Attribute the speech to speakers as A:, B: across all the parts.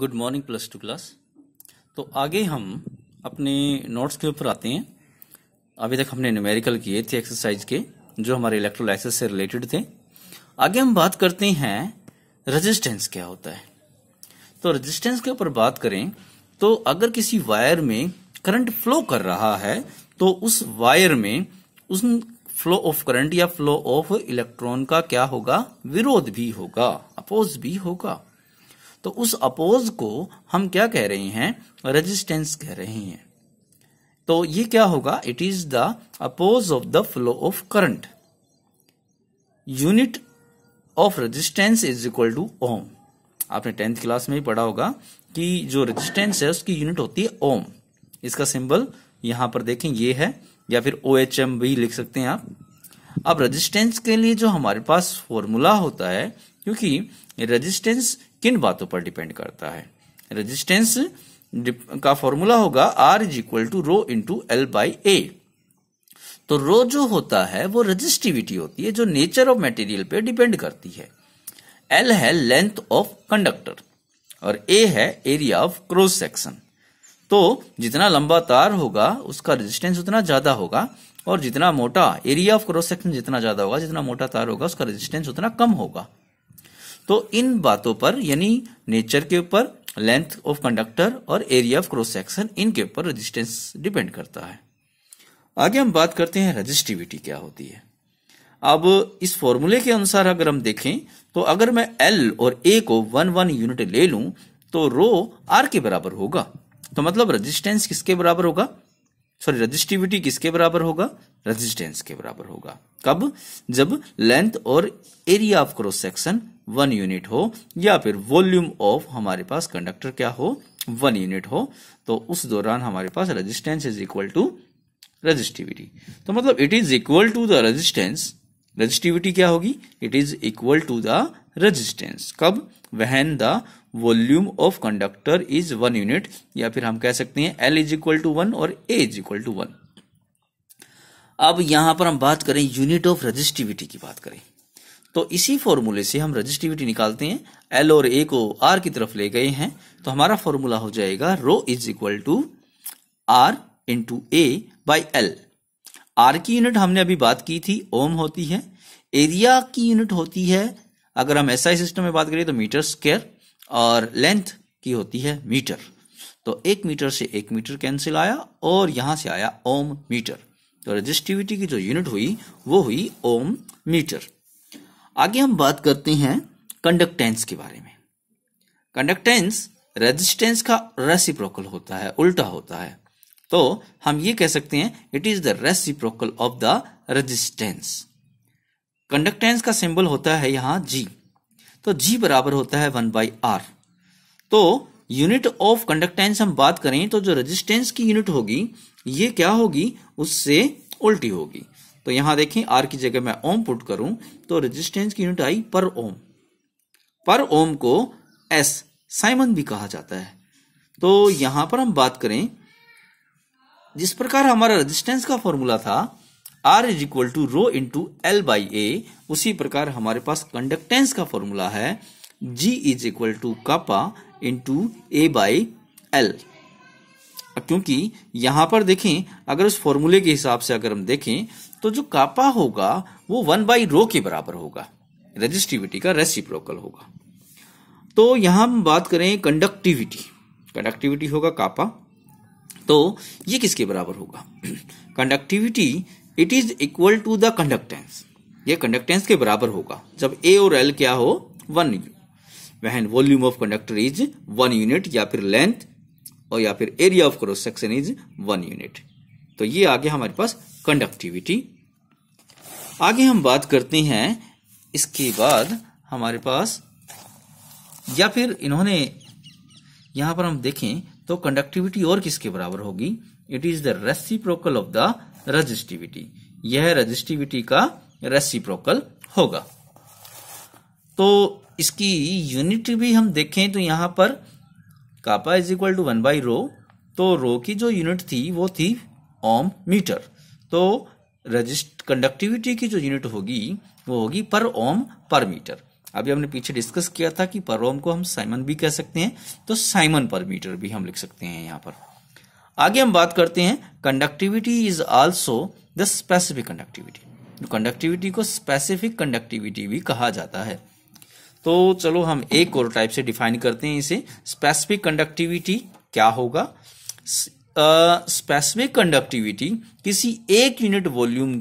A: good morning plus two class तो आगे हम अपने नोट्स के ऊपर आते हैं अभी तक हमने न्यूमेरिकल किए थे एक्सरसाइज के जो हमारे इलेक्ट्रोलाइसिस से रिलेटेड थे आगे हम बात करते हैं रेजिस्टेंस क्या होता है तो रेजिस्टेंस के ऊपर बात करें तो अगर किसी वायर में करंट फ्लो कर रहा है तो उस वायर में उस फ्लो ऑफ करंट या फ्लो ऑफ इलेक्ट्रॉन का क्या होगा विरोध भी होगा अपोज भी होगा तो उस अपोज को हम क्या कह रहे हैं रेजिस्टेंस कह रहे हैं तो ये क्या होगा it is the oppose of the flow of current unit of resistance is equal to ohm आपने टेंथ क्लास में ही पढ़ा होगा कि जो रेजिस्टेंस है उसकी यूनिट होती है ओम इसका सिंबल यहां पर देखें ये है या फिर ओ एच एम भी लिख सकते हैं आप अब रेजिस्टेंस के लिए जो हमारे पास फॉर्मूला होता है क्योंकि रेजिस्टेंस किन बातों पर डिपेंड करता है रेजिस्टेंस का फॉर्मूला होगा R is equal to rho into L by A तो रो जो होता है वो रेजिस्टिविटी होती है जो नेचर ऑफ मटेरियल पे डिपेंड करती है एल है लेंथ ऑफ कंडक्टर और ए है एरिया ऑफ क्रॉस सेक्शन तो जितना लंबा तार होगा उसका रेजिस्टेंस उतना ज्यादा होगा और जितना मोटा एरिया ऑफ क्रॉस सेक्शन जितना ज्यादा होगा जितना मोटा तार होगा उसका रेजिस्टेंस उतना कम होगा तो इन बातों पर यानी नेचर के ऊपर लेंथ ऑफ कंडक्टर और एरिया ऑफ क्रॉस सेक्शन इनके ऊपर रेजिस्टेंस डिपेंड करता है आगे हम बात करते हैं रजिस्टिविटी क्या होती है अब इस फॉर्मूले के अनुसार अगर हम देखें तो अगर मैं एल और ए को वन वन यूनिट ले लू तो रो आर के बराबर होगा तो मतलब रेजिस्टेंस किसके बराबर होगा सॉरी रजिस्टिविटी किसके बराबर होगा रेजिस्टेंस के बराबर होगा कब जब लेंथ और area of cross section one unit हो या फिर वॉल्यूम ऑफ हमारे पास कंडक्टर क्या हो वन यूनिट हो तो उस दौरान हमारे पास resistance is equal to resistivity तो मतलब it is equal to the resistance resistivity क्या होगी it is equal to the resistance कब when the volume of conductor is one unit या फिर हम कह सकते हैं L is equal to one और A is equal to one अब यहां पर हम बात करें यूनिट ऑफ रेजिस्टिविटी की बात करें तो इसी फॉर्मूले से हम रजिस्टिविटी निकालते हैं एल और ए को आर की तरफ ले गए हैं तो हमारा फॉर्मूला हो जाएगा rho is equal to R into A by L R की यूनिट हमने अभी बात की थी ओम होती है एरिया की यूनिट होती है अगर हम एसआई सिस्टम में बात करें तो मीटर स्क्वायर और लेंथ की होती है मीटर तो एक मीटर से एक मीटर कैंसिल आया और यहां से आया ओम मीटर तो रजिस्टिविटी की जो यूनिट हुई वो हुई ओम मीटर आगे हम बात करते हैं कंडक्टेंस के बारे में कंडक्टेंस रेजिस्टेंस का रेसिप्रोकल होता है उल्टा होता है तो हम ये कह सकते हैं it is the reciprocal of the resistance conductance का सिंबल होता है यहां जी तो जी बराबर होता है वन बाई आर तो यूनिट ऑफ कंडक्टेंस हम बात करें तो जो रेजिस्टेंस की यूनिट होगी ये क्या होगी उससे उल्टी होगी तो यहां देखें आर की जगह मैं ओम पुट करूं तो रेजिस्टेंस की यूनिट आई पर ओम पर ओम को एस साइमन भी कहा जाता है तो यहां पर हम बात करें जिस प्रकार हमारा रेजिस्टेंस का फॉर्मूला था R is equal to rho into L by A उसी प्रकार हमारे पास कंडक्टेंस का फॉर्मूला है G is equal to kappa into A by L क्योंकि यहां पर देखें अगर उस फॉर्मूले के हिसाब से अगर हम देखें तो जो कापा होगा वो वन बाई रो के बराबर होगा रजिस्टिविटी का रेसिप्रोकल होगा तो यहां हम बात करें कंडक्टिविटी कंडक्टिविटी होगा कापा तो ये किसके बराबर होगा conductivity it is equal to the conductance ये कंडक्टेंस के बराबर होगा जब ए और एल क्या हो one when volume of conductor is one unit या फिर लेंथ और या फिर area of cross section is one unit तो ये आगे हमारे पास कंडक्टिविटी आगे हम बात करते हैं इसके बाद हमारे पास या फिर इन्होंने यहां पर हम देखें तो कंडक्टिविटी और किसके बराबर होगी it is the reciprocal of the resistivity यह रजिस्टिविटी का रेसिप्रोकल होगा तो इसकी यूनिट भी हम देखें तो यहां पर kappa is equal to one by rho तो रो की जो यूनिट थी वो थी ओम मीटर तो रजिस्ट कंडक्टिविटी की जो यूनिट होगी वो होगी पर ओम पर मीटर अभी हमने पीछे डिस्कस किया था कि पर ओम को हम साइमन भी कह सकते हैं तो साइमन पर मीटर भी हम लिख सकते हैं यहां पर आगे हम बात करते हैं conductivity is also the specific conductivity conductivity को स्पेसिफिक कंडक्टिविटी भी कहा जाता है तो चलो हम एक और टाइप से डिफाइन करते हैं इसे स्पेसिफिक कंडक्टिविटी क्या होगा स्पेसिफिक कंडक्टिविटी किसी एक यूनिट वॉल्यूम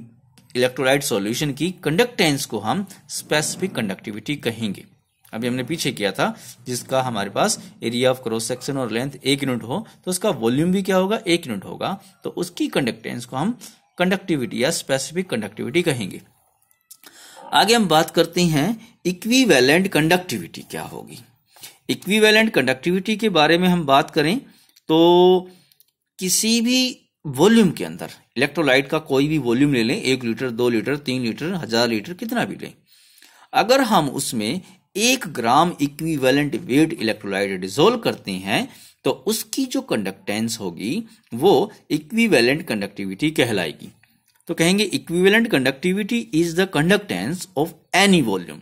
A: इलेक्ट्रोलाइट सॉल्यूशन की कंडक्टेंस को हम स्पेसिफिक कंडक्टिविटी कहेंगे अभी हमने पीछे किया था जिसका हमारे पास एरिया ऑफ क्रॉस सेक्शन और लेंथ एक यूनिट हो तो उसका वॉल्यूम भी क्या होगा एक यूनिट होगा तो उसकी कंडक्टेंस को हम कंडक्टिविटी या स्पेसिफिक कंडक्टिविटी कहेंगे आगे हम बात करते हैं इक्विवेलेंट कंडक्टिविटी क्या होगी इक्विवेलेंट कंडक्टिविटी के बारे में हम बात करें तो किसी भी वॉल्यूम के अंदर इलेक्ट्रोलाइट का कोई भी वॉल्यूम ले लें एक लीटर दो लीटर तीन लीटर हजार लीटर कितना भी लें अगर हम उसमें एक gram equivalent weight electrolyte dissolve करते हैं तो उसकी जो कंडक्टेंस होगी वो इक्विवेलेंट कंडक्टिविटी कहलाएगी तो कहेंगे equivalent conductivity is the conductance of any volume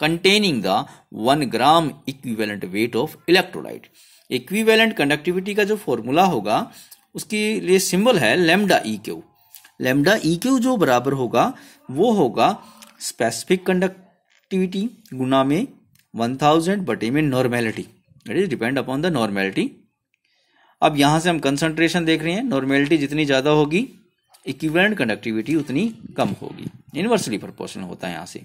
A: containing the one gram equivalent weight of electrolyte equivalent conductivity का जो फॉर्मूला होगा उसके लिए सिंबल है lambda E Q lambda E Q जो बराबर होगा वो होगा स्पेसिफिक कंडक्टिविटी गुना में वन थाउजेंड बटे में normality it is depend upon the normality अब यहां से हम कंसंट्रेशन देख रहे हैं नॉर्मेलिटी जितनी ज्यादा होगी इक्विवेलेंट कंडक्टिविटी उतनी कम होगी इनवर्सली प्रोपोर्शनल होता है यहाँ से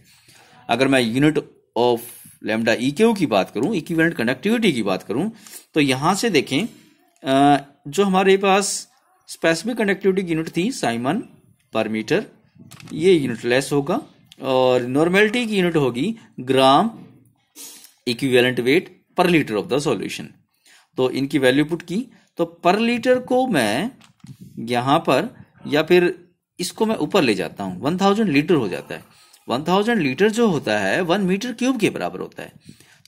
A: अगर मैं unit of lambda E Q की बात करूं इक्विवेलेंट कंडक्टिविटी की बात करूं तो यहां से देखें जो हमारे पास स्पेसिफिक कंडक्टिविटी की यूनिट थी साइमन पर मीटर ये यूनिट लेस होगा और नॉर्मेलिटी की यूनिट होगी gram equivalent weight per litre of the solution तो इनकी वैल्यू पुट की तो पर लीटर को मैं यहां पर या फिर इसको मैं ऊपर ले जाता हूँ वन थाउजेंड लीटर हो जाता है वन थाउजेंड लीटर जो होता है वन मीटर क्यूब के बराबर होता है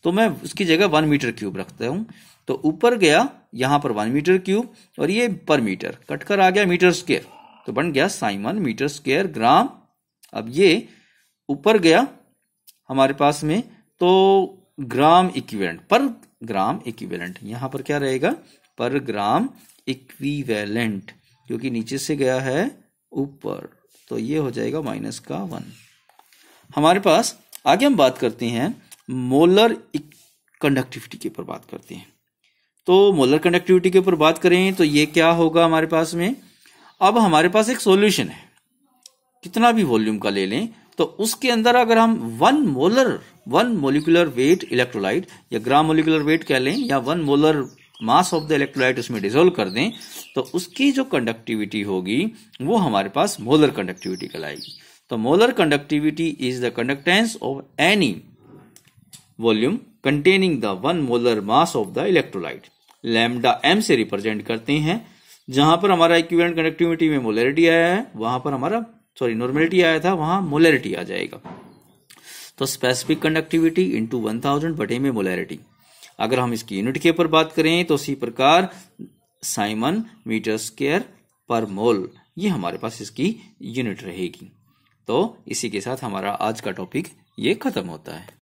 A: तो मैं उसकी जगह वन मीटर क्यूब रखता हूँ तो ऊपर गया यहाँ पर वन मीटर क्यूब और ये पर मीटर कटकर आ गया मीटर स्क्वेयर तो बन गया साइमन मीटर स्क्वेयर ग्राम अब ये ऊपर गया हमारे पास में तो ग्राम इक्विवेलेंट पर ग्राम इक्विवेलेंट यहाँ पर क्या रहेगा पर ग्राम इक्विवेलेंट क्योंकि नीचे से गया है ऊपर तो ये हो जाएगा माइनस का वन हमारे पास आगे हम बात करते हैं मोलर कंडक्टिविटी के ऊपर बात करते हैं तो मोलर कंडक्टिविटी के ऊपर बात करें तो ये क्या होगा हमारे पास में अब हमारे पास एक सॉल्यूशन है कितना भी वॉल्यूम का ले लें तो उसके अंदर अगर हम one molar one molecular weight electrolyte या ग्राम मोलिकुलर वेट कह लें या one molar mass of the electrolyte उसमें डिजोल्व कर दें तो उसकी जो कंडक्टिविटी होगी वो हमारे पास मोलर कंडक्टिविटी कहलाएगी तो molar conductivity is the conductance of any volume containing the one molar mass of the electrolyte lambda M से रिप्रेजेंट करते हैं जहां पर हमारा इक्विवेलेंट कंडक्टिविटी में मोलरिटी आया है वहां पर हमारा सॉरी नॉर्मेलिटी आया था वहां मोलरिटी आ जाएगा तो specific conductivity into one thousand बटे में मोलरिटी अगर हम इसकी यूनिट के ऊपर बात करें तो उसी प्रकार साइमन मीटर स्केयर पर मोल ये हमारे पास इसकी यूनिट रहेगी तो इसी के साथ हमारा आज का टॉपिक ये खत्म होता है